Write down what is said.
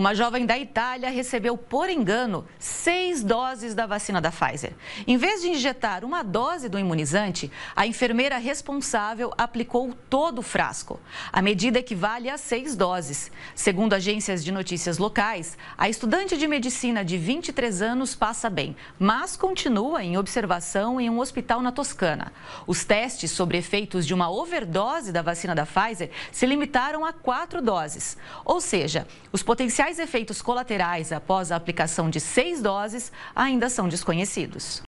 Uma jovem da Itália recebeu, por engano, seis doses da vacina da Pfizer. Em vez de injetar uma dose do imunizante, a enfermeira responsável aplicou todo o frasco. A medida equivale a seis doses. Segundo agências de notícias locais, a estudante de medicina de 23 anos passa bem, mas continua em observação em um hospital na Toscana. Os testes sobre efeitos de uma overdose da vacina da Pfizer se limitaram a quatro doses. Ou seja, os potenciais Quais efeitos colaterais após a aplicação de seis doses ainda são desconhecidos.